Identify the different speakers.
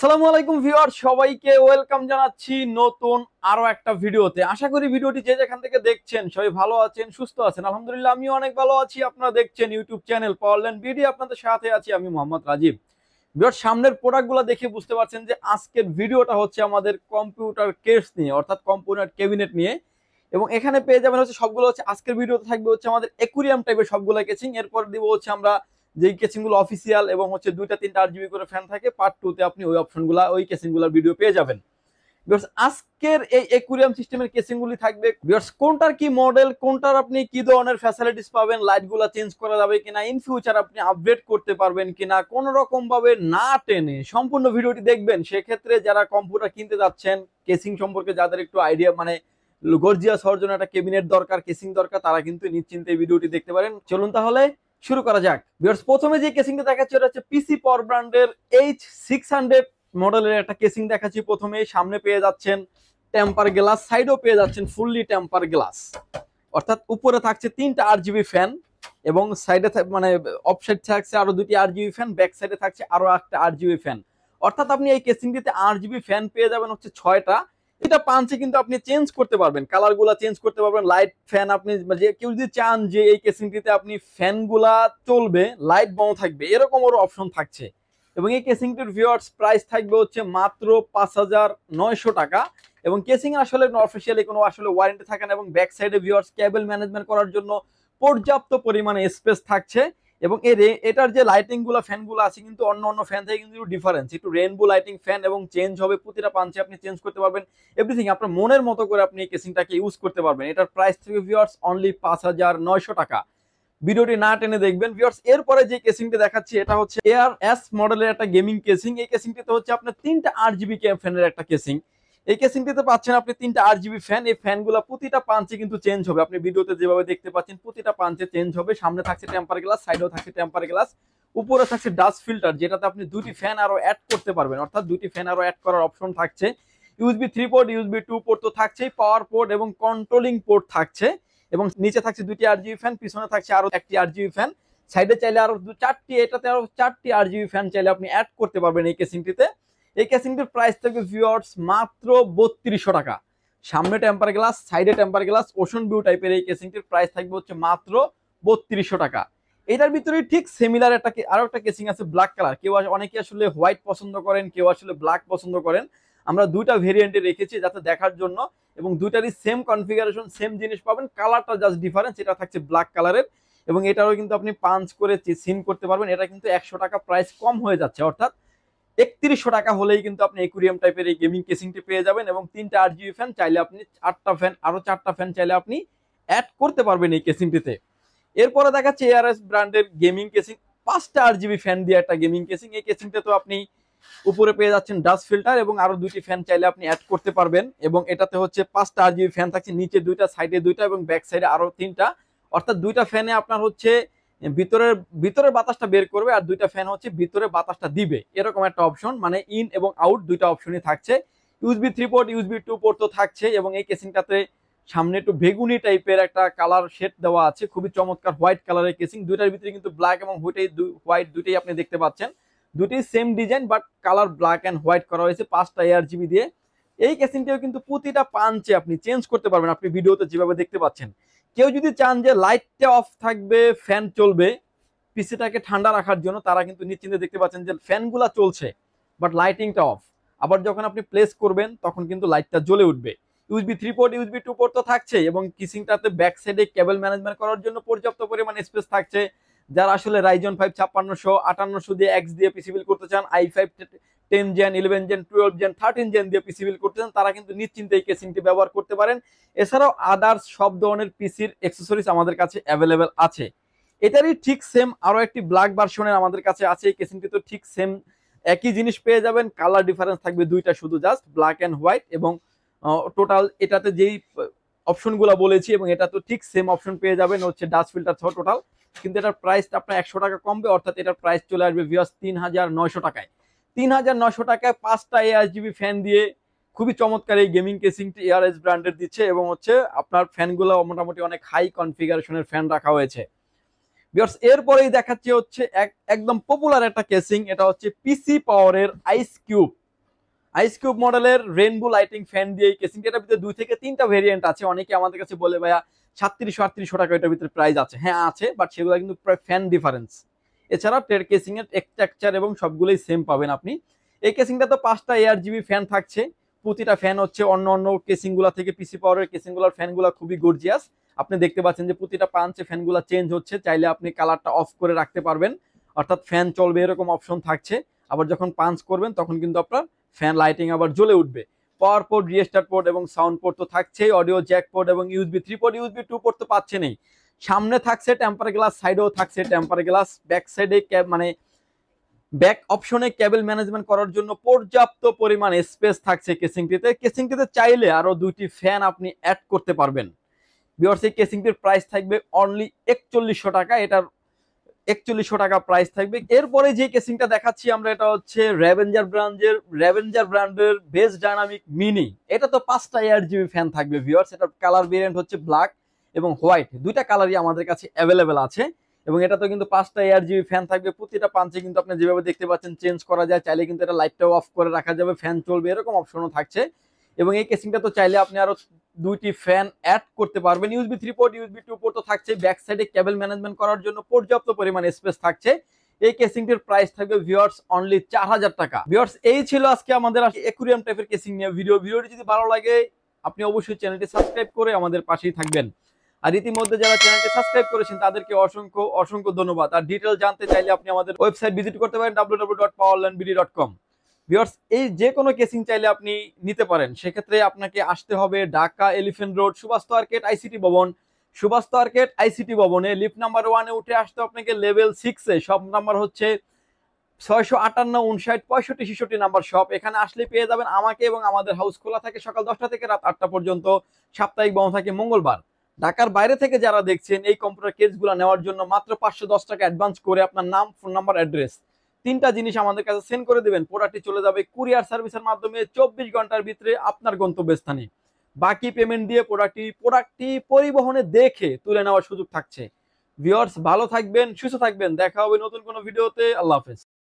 Speaker 1: আসসালামু আলাইকুম ভিউয়ার সবাইকে ওয়েলকাম জানাচ্ছি নতুন আরো একটা ভিডিওতে আশা করি ভিডিওটি যে যেখান থেকে দেখছেন সবাই ভালো আছেন সুস্থ আছেন আলহামদুলিল্লাহ আমিও অনেক ভালো আছি আপনারা দেখছেন ইউটিউব চ্যানেল পাওয়ারল্যান্ড বিডি আপনাদের সাথে আছি আমি মোহাম্মদ রাজীব ভিউয়ার সামনের প্রোডাক্টগুলো দেখে বুঝতে পারছেন যে আজকের ভিডিওটা হচ্ছে আমাদের কম্পিউটার কেস নিয়ে অর্থাৎ কম্পিউটার ক্যাবিনেট নিয়ে এবং এখানে পেয়ে যাবেন হচ্ছে সবগুলো হচ্ছে আজকের ভিডিওতে থাকবে হচ্ছে আমাদের একুরিয়াম টাইপের সবগুলো কেসিং এরপর দিব হচ্ছে আমরা যে কেসিংগুলো অফিসিয়াল এবং হচ্ছে দুইটা তিনটা আর জিবি করে ফ্যান থাকে পার্ট টুতে আপনি ওই অপশনগুলো ওই কেসিংগুলোর ভিডিও পেয়ে যাবেন আজকের এই একুরিয়াম সিস্টেমের কেসিংগুলি থাকবে কোনটার কি মডেল কোনটার আপনি কি ধরনের ফ্যাসিলিটিস পাবেন লাইটগুলো চেঞ্জ করা যাবে কিনা ইন ফিউচার আপনি আপডেট করতে পারবেন কিনা কোন রকম ভাবে না টেনে সম্পূর্ণ ভিডিওটি দেখবেন সেক্ষেত্রে যারা কম্পিউটার কিনতে যাচ্ছেন কেসিং সম্পর্কে যাদের একটু আইডিয়া মানে গর্জিয়া সরজন একটা কেবিনেট দরকার কেসিং দরকার তারা কিন্তু নিশ্চিন্তে ভিডিওটি দেখতে পারেন চলুন তাহলে শুরু করা যাক বিয়ার্স প্রথমে যে কেসিংটা দেখাচ্ছি ওটা হচ্ছে পিসি পর ব্র্যান্ডের এইচ সিক্স হান্ড্রেড মডেলের একটা কেসিং দেখাচ্ছি প্রথমে সামনে পেয়ে যাচ্ছেন টেম্পার গ্লাস সাইডও পেয়ে যাচ্ছেন ফুললি টেম্পার গ্লাস অর্থাৎ উপরে থাকছে তিনটা আর জিবি ফ্যান এবং সাইডে মানে অফ সাইড থাকছে আরো দুটি আর জিবি ফ্যান ব্যাক সাইডে থাকছে আরো একটা আর জিবি ফ্যান অর্থাৎ আপনি এই কেসিংটিতে আর জিবি ফ্যান পেয়ে যাবেন হচ্ছে ছয়টা এটা পাঞ্চে কিন্তু আপনি চেঞ্জ করতে পারবেন কালারগুলা চেঞ্জ করতে পারবেন লাইট ফ্যান আপনি যে কেউ যদি চান যে এই কেসিংটিতে আপনি ফ্যানগুলা চলবে লাইট বন্ধ থাকবে এরকম ওর অপশন থাকছে এবং এই কেসিংটির ভিওয়ার্স প্রাইস থাকবে হচ্ছে মাত্র পাঁচ হাজার নয়শো টাকা এবং কেসিং আসলে অফিসিয়ালি কোনো আসলে ওয়ারেন্টি থাকে না এবং ব্যাক সাইডে ভিওয়ার্স ক্যাবেল ম্যানেজমেন্ট করার জন্য পর্যাপ্ত পরিমাণে স্পেস থাকছে এবং এর এটার যে লাইটিংগুলো ফ্যানগুলো আছে কিন্তু অন্য অন্য ফ্যান থেকে কিন্তু ডিফারেন্স একটু রেনবো লাইটিং ফ্যান এবং চেঞ্জ হবে প্রতিটা পাঞ্চে আপনি চেঞ্জ করতে পারবেন এভরিথিং আপনার মনের মতো করে আপনি এই কেসিংটাকে ইউজ করতে পারবেন এটার প্রাইস থেকে ভিওর্স অনলি পাঁচ হাজার নয়শো টাকা ভিডিওটি না টেনে দেখবেন ভিউয়ার্স এরপরে যে কেসিংটি দেখাচ্ছি এটা হচ্ছে এয়ার এস মডেলের একটা গেমিং কেসিং এই কেসিংটিতে হচ্ছে আপনার তিনটা আট জিবি ক্যাম ফ্যানের একটা কেসিং এই কেসিংটিতে পাচ্ছেন আপনি তিনটা আর জিবি ফ্যান এই ফ্যানগুলো প্রতিটা পাঞ্চে কিন্তু চেঞ্জ হবে আপনি ভিডিওতে যেভাবে দেখতে পাচ্ছেন প্রতিটা পাঞ্চে চেঞ্জ হবে সামনে থাকছে টেম্পার গ্লাস সাইডেও থাকছে টেম্পার গ্লাস উপরে থাকছে ডাস্ট ফিল্টার যেটাতে আপনি দুটি ফ্যান আরও অ্যাড করতে পারবেন অর্থাৎ দুটি ফ্যান আরও অ্যাড করার অপশন থাকছে USB three port USB two port তো থাকছেই পাওয়ার পোর্ট এবং কন্ট্রোলিং পোর্ট থাকছে এবং নিচে থাকছে দুটি আর জিবি ফ্যান পিছনে থাকছে আরও একটি আর জিবি ফ্যান সাইডে চাইলে আরও চারটি এটাতে আরও চারটি আর জিবি ফ্যান চাইলে আপনি অ্যাড করতে পারবেন এই কেসিংটিতে এই ক্যাসিংটির প্রাইস থাকবে ভিওয়ার্স মাত্র বত্রিশশো টাকা সামনে টেম্পার গ্লাস সাইডে টেম্পার গ্লাস ওশন ভিউ টাইপের এই ক্যাসিংটির প্রাইস থাকবে হচ্ছে মাত্র বত্রিশশো টাকা এটার ভিতরে ঠিক সিমিলার একটা আরও একটা কেসিং আছে ব্ল্যাক কালার কেউ অনেকে আসলে হোয়াইট পছন্দ করেন কেউ আসলে ব্ল্যাক পছন্দ করেন আমরা দুইটা ভেরিয়েন্টে রেখেছি যাতে দেখার জন্য এবং দুইটারই সেম কনফিগারেশন সেম জিনিস পাবেন কালারটা জাস্ট ডিফারেন্স এটা থাকছে ব্ল্যাক কালারের এবং এটারও কিন্তু আপনি পাঞ্চ করে সিন করতে পারবেন এটা কিন্তু একশো টাকা প্রাইস কম হয়ে যাচ্ছে অর্থাৎ একত্রিশশো টাকা হলেই কিন্তু আপনি একুরিয়াম টাইপের এই গেমিং কেসিংটি পেয়ে যাবেন এবং তিনটা আট জিবি ফ্যান চাইলে আপনি চারটা ফ্যান আরও চারটা ফ্যান চাইলে আপনি অ্যাড করতে পারবেন এই কেসিংটিতে এরপরে দেখাচ্ছে এআরএস ব্র্যান্ডের গেমিং কেসিং পাঁচটা আট জিবি ফ্যান দিয়ে একটা গেমিং কেসিং এই কেসিংটা তো আপনি উপরে পেয়ে যাচ্ছেন ডাস্ট ফিল্টার এবং আরও দুটি ফ্যান চাইলে আপনি অ্যাড করতে পারবেন এবং এটাতে হচ্ছে পাঁচটা আট জিবি ফ্যান থাকছে নিচে দুইটা সাইডে দুইটা এবং ব্যাক সাইডে আরও তিনটা অর্থাৎ দুইটা ফ্যানে আপনার হচ্ছে ভিতরের ভিতরের বাতাসটা বের করবে আর দুইটা ফ্যান হচ্ছে ভিতরে বাতাসটা দিবে এরকম একটা অপশন মানে ইন এবং আউট দুইটা অপশনই থাকছে USB three port USB two port তো থাকছে এবং এই কেসিংটাতে সামনে একটু বেগুনি টাইপের একটা কালার শেড দেওয়া আছে খুবই চমৎকার হোয়াইট কালারের কেসিং দুইটার ভিতরে কিন্তু ব্ল্যাক এবং হোয়াইটাই হোয়াইট দুইটাই আপনি দেখতে পাচ্ছেন দুটি same design but colour black and white করা হয়েছে পাঁচটা এয়ার জিবি দিয়ে এই কেসিংটাও কিন্তু প্রতিটা পাঞ্চে আপনি চেঞ্জ করতে পারবেন আপনি ভিডিওতে যেভাবে দেখতে পাচ্ছেন কেউ যদি চান যে লাইটটা অফ থাকবে ফ্যান চলবে পিসিটাকে ঠান্ডা রাখার জন্য তারা কিন্তু নিশ্চিন্তে দেখতে পাচ্ছেন যে ফ্যানগুলা চলছে বাট লাইটিংটা অফ আবার যখন আপনি প্লেস করবেন তখন কিন্তু লাইটটা জ্বলে উঠবে USB three port USB two port তো থাকছে এবং কিসিংটাতে ব্যাক সাইডে কেবল ম্যানেজমেন্ট করার জন্য পর্যাপ্ত পরিমাণ স্পেস থাকছে যারা আসলে রাইজন ফাইভ ছাপ্পান্নশো আটান্নশো দিয়ে এক্স দিয়ে পিসি বিল করতে চান i five ten gen eleven gen twelve gen thirteen gen দিয়ে পিসি বিল করতেছেন তারা কিন্তু নিশ্চিন্তে এই কেসিংটি ব্যবহার করতে পারেন এছাড়াও আদার্স সব ধরনের পিসির এক্সেসরিজ আমাদের কাছে অ্যাভেলেবেল আছে এটারই ঠিক সেম আরও একটি ব্ল্যাক ভার্সনের আমাদের কাছে আছে এই কেসিংটি তো ঠিক সেম একই জিনিস পেয়ে যাবেন কালার ডিফারেন্স থাকবে দুইটা শুধু জাস্ট ব্ল্যাক অ্যান্ড হোয়াইট এবং টোটাল এটাতে যেই অপশনগুলো বলেছি এবং এটা তো ঠিক সেম অপশন পেয়ে যাবেন হচ্ছে ডাচ ফিল্টার সহ টোটাল কিন্তু এটার প্রাইসটা আপনার একশো টাকা কমবে অর্থাৎ এটার প্রাইস চলে আসবে ভিওস তিন হাজার নয়শো টাকায় তিন হাজার নশো টাকায় পাঁচটা জিবি ফ্যান দিয়ে খুবই চমৎকার এই গেমিং কেসিংটি এআরএস ব্র্যান্ডের দিচ্ছে এবং হচ্ছে আপনার ফ্যানগুলো মোটামুটি অনেক হাই কনফিগারেশনের ফ্যান রাখা হয়েছে বিয়ার্স এরপরেই দেখাচ্ছে হচ্ছে এক একদম পপুলার একটা কেসিং এটা হচ্ছে পিসি পাওয়ারের আইস কিউব আইস কিউব মডেলের রেনবো লাইটিং ফ্যান দিয়ে এই কেসিংটি এটার ভিতরে দুই থেকে তিনটা ভেরিয়েন্ট আছে অনেকে আমাদের কাছে বলে ভাইয়া সাতত্রিশশো আটত্রিশশো টাকা এটার ভিতরে প্রাইস আছে হ্যাঁ আছে বাট সেগুলো কিন্তু প্রায় ফ্যান ডিফারেন্স এছাড়া টের কেসিংয়ের স্ট্রাকচার এবং সবগুলোই সেম পাবেন আপনি এই কেসিংটা তো পাঁচটা এয়ার জিবি ফ্যান থাকছে প্রতিটা ফ্যান হচ্ছে অন্য অন্য কেসিংগুলা থেকে পিসি পাওয়ারের কেসিংগুলার ফ্যানগুলা খুবই গর্জিয়াস আপনি দেখতে পাচ্ছেন যে প্রতিটা পাঞ্চে ফ্যানগুলা চেঞ্জ হচ্ছে চাইলে আপনি কালারটা অফ করে রাখতে পারবেন অর্থাৎ ফ্যান চলবে এরকম অপশন থাকছে আবার যখন পাঞ্চ করবেন তখন কিন্তু আপনার ফ্যান লাইটিং আবার জ্বলে উঠবে পাওয়ার পোর্ট রিয়েস্টার পোর্ট এবং সাউন্ড পোর্ট তো থাকছেই অডিও জ্যাক পোর্ট এবং USB three port USB two port তো পাচ্ছেনই সামনে থাকছে টেম্পার গ্লাস সাইডেও থাকছে টেম্পার গ্লাস ব্যাক সাইডে মানে ব্যাক অপশনে কেবল ম্যানেজমেন্ট করার জন্য পর্যাপ্ত পরিমাণ স্পেস থাকছে কেসিংটিতে কেসিংটিতে চাইলে আরও দুইটি ফ্যান আপনি অ্যাড করতে পারবেন বিওরসি কেসিংটির প্রাইস থাকবে অনলি একচল্লিশশো টাকা এটার একচল্লিশশো টাকা প্রাইস থাকবে এরপরে যে কেসিংটা দেখাচ্ছি আমরা এটা হচ্ছে র্যাভেঞ্জার ব্র্যান্ডের র্যাভেঞ্জার ব্র্যান্ডের বেস্ট ডায়নামিক মিনি এটা তো পাঁচটা এয়ার জিবি ফ্যান থাকবে ভিওয়ার্স এটার কালার ভেরিয়েন্ট হচ্ছে ব্ল্যাক এবং হোয়াইট দুইটা কালারই আমাদের কাছে অ্যাভেলেবেল আছে এবং এটা তো কিন্তু পাঁচটা এয়ার জিবি ফ্যান থাকবে প্রতিটা পাঞ্চে কিন্তু আপনি যেভাবে দেখতে পাচ্ছেন চেঞ্জ করা যায় চাইলে কিন্তু এটা লাইটটাও অফ করে রাখা যাবে ফ্যান চলবে এরকম অপশনও থাকছে এবং এই কেসিংটা তো চাইলে আপনি আরও দুইটি ফ্যান অ্যাড করতে পারবেন USB three port USB two port তো থাকছে ব্যাক সাইডে কেবল ম্যানেজমেন্ট করার জন্য পর্যাপ্ত পরিমাণ স্পেস থাকছে এই কেসিংটির প্রাইস থাকবে ভিওর্স অনলি চার হাজার টাকা ভিওর্স এই ছিল আজকে আমাদের একুরিয়াম টাইপের কেসিং নিয়ে ভিডিও ভিডিওটি যদি ভালো লাগে আপনি অবশ্যই চ্যানেলটি সাবস্ক্রাইব করে আমাদের পাশেই থাকবেন আর ইতিমধ্যে যারা চ্যানেলটি সাবস্ক্রাইব করেছেন তাদেরকে অসংখ্য অসংখ্য ধন্যবাদ আর ডিটেল জানতে চাইলে আপনি আমাদের ওয়েবসাইট ভিজিট করতে পারেন www.powerlandbd.com ভিউয়ার্স এই যে কোনো কেসিং চাইলে আপনি নিতে পারেন সেক্ষেত্রে আপনাকে আসতে হবে Dhaka Elephant Road Subhash arcade ICT ভবন সুভাষ আর্কেট আইসিটি ভবনে লিফট নাম্বার ওয়ানে উঠে আসতে আপনাকে লেভেল সিক্সে সব নাম্বার হচ্ছে ছয়শো আটান্ন উনষাট পঁয়ষট্টি ছেষট্টি নাম্বার শপ এখানে আসলে পেয়ে যাবেন আমাকে এবং আমাদের হাউস খোলা থাকে সকাল দশটা থেকে রাত আটটা পর্যন্ত সাপ্তাহিক বন্ধ থাকে মঙ্গলবার ঢাকার বাইরে থেকে যারা দেখছেন এই কম্পিউটার কেসগুলো নেওয়ার জন্য মাত্র পাঁচশো দশ টাকা অ্যাডভান্স করে আপনার নাম ফোন নাম্বার অ্যাড্রেস তিনটা জিনিস আমাদের কাছে সেন্ড করে দেবেন প্রোডাক্টটি চলে যাবে কুরিয়ার সার্ভিসের মাধ্যমে চব্বিশ ঘন্টার ভিতরে আপনার গন্তব্যস্থানে বাকি পেমেন্ট দিয়ে প্রোডাক্টটি প্রোডাক্টটি পরিবহনে দেখে তুলে নেওয়ার সুযোগ থাকছে ভিওর্স ভালো থাকবেন সুস্থ থাকবেন দেখা হবে নতুন কোনো ভিডিওতে আল্লাহ হাফেজ